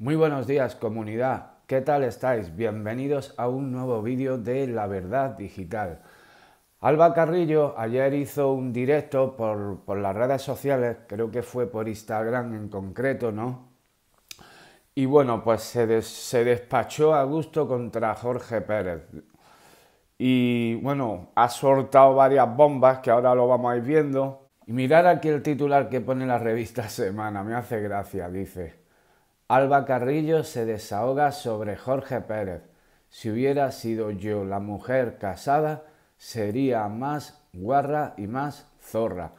Muy buenos días comunidad, ¿qué tal estáis? Bienvenidos a un nuevo vídeo de La Verdad Digital. Alba Carrillo ayer hizo un directo por, las redes sociales, creo que fue por Instagram en concreto, ¿no? Y bueno, pues se, despachó a gusto contra Jorge Pérez. Y bueno, ha soltado varias bombas que ahora lo vamos a ir viendo. Y mirar aquí el titular que pone la revista Semana, me hace gracia, dice. Alba Carrillo se desahoga sobre Jorge Pérez. Si hubiera sido yo la mujer casada, sería más guarra y más zorra.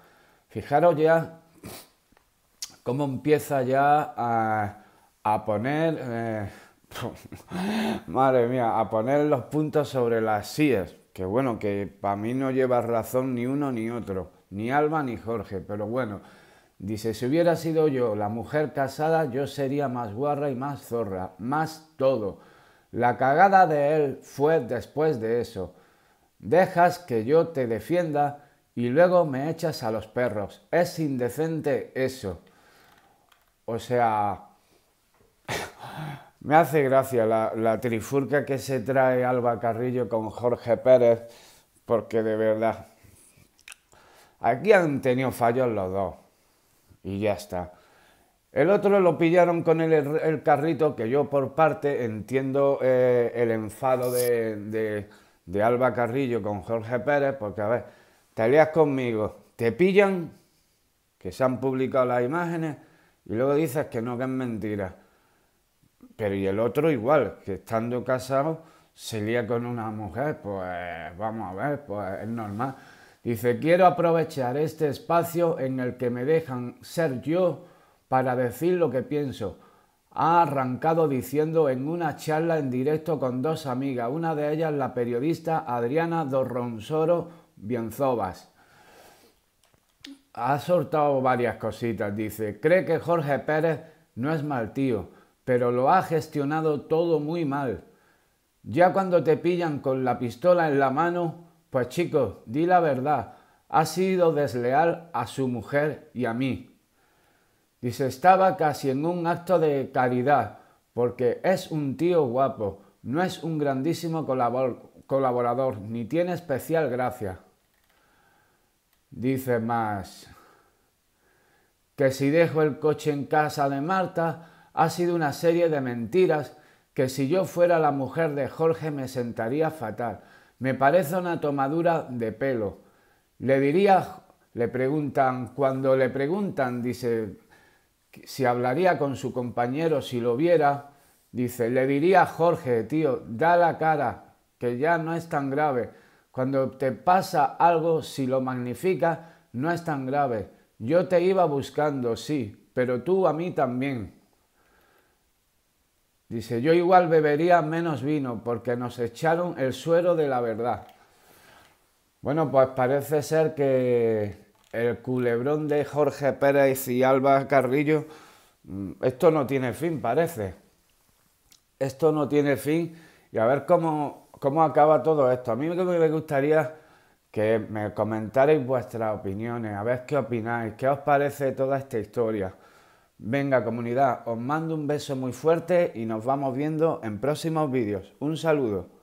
Fijaros ya cómo empieza ya a, poner, eh, madre mía, a poner los puntos sobre las sillas. Que bueno, que para mí no lleva razón ni uno ni otro, ni Alba ni Jorge, pero bueno. Dice, si hubiera sido yo la mujer casada, yo sería más guarra y más zorra, más todo. La cagada de él fue después de eso. Dejas que yo te defienda y luego me echas a los perros. Es indecente eso. O sea, me hace gracia la, la, trifurca que se trae Alba Carrillo con Jorge Pérez, porque de verdad, aquí han tenido fallos los dos y ya está. El otro lo pillaron con el, carrito, que yo por parte entiendo eh, el enfado de, Alba Carrillo con Jorge Pérez, porque a ver, te alías conmigo, te pillan, que se han publicado las imágenes, y luego dices que no, que es mentira. Pero y el otro igual, que estando casado se lía con una mujer, pues vamos a ver, pues es normal. Dice, quiero aprovechar este espacio en el que me dejan ser yo para decir lo que pienso. Ha arrancado diciendo en una charla en directo con dos amigas, una de ellas la periodista Adriana Dorronsoro Bienzobas. Ha soltado varias cositas, dice, cree que Jorge Pérez no es mal tío, pero lo ha gestionado todo muy mal. Ya cuando te pillan con la pistola en la mano, pues chicos, di la verdad, ha sido desleal a su mujer y a mí. Dice, estaba casi en un acto de caridad, porque es un tío guapo, no es un grandísimo colaborador, ni tiene especial gracia. Dice más, que si dejo el coche en casa de Marta, ha sido una serie de mentiras, que si yo fuera la mujer de Jorge me sentaría fatal me parece una tomadura de pelo. Le diría, le preguntan, cuando le preguntan, dice, si hablaría con su compañero, si lo viera, dice, le diría Jorge, tío, da la cara, que ya no es tan grave. Cuando te pasa algo, si lo magnifica, no es tan grave. Yo te iba buscando, sí, pero tú a mí también. Dice, yo igual bebería menos vino porque nos echaron el suero de la verdad. Bueno, pues parece ser que el culebrón de Jorge Pérez y Alba Carrillo, mm, esto no tiene fin, parece. Esto no tiene fin y a ver cómo, cómo acaba todo esto. A mí me gustaría que me comentarais vuestras opiniones, a ver qué opináis, qué os parece toda esta historia. Venga comunidad, os mando un beso muy fuerte y nos vamos viendo en próximos vídeos. Un saludo.